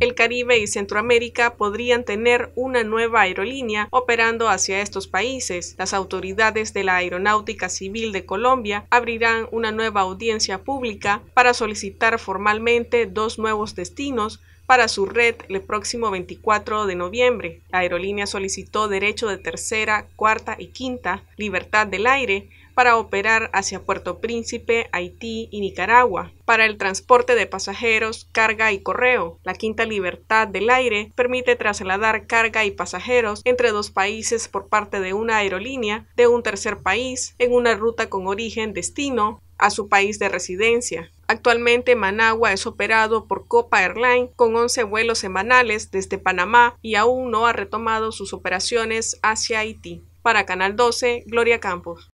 el Caribe y Centroamérica podrían tener una nueva aerolínea operando hacia estos países. Las autoridades de la Aeronáutica Civil de Colombia abrirán una nueva audiencia pública para solicitar formalmente dos nuevos destinos para su red el próximo 24 de noviembre. La aerolínea solicitó derecho de tercera, cuarta y quinta libertad del aire para operar hacia Puerto Príncipe, Haití y Nicaragua, para el transporte de pasajeros, carga y correo. La quinta libertad del aire permite trasladar carga y pasajeros entre dos países por parte de una aerolínea de un tercer país en una ruta con origen destino a su país de residencia. Actualmente Managua es operado por Copa Airline con 11 vuelos semanales desde Panamá y aún no ha retomado sus operaciones hacia Haití. Para Canal 12, Gloria Campos.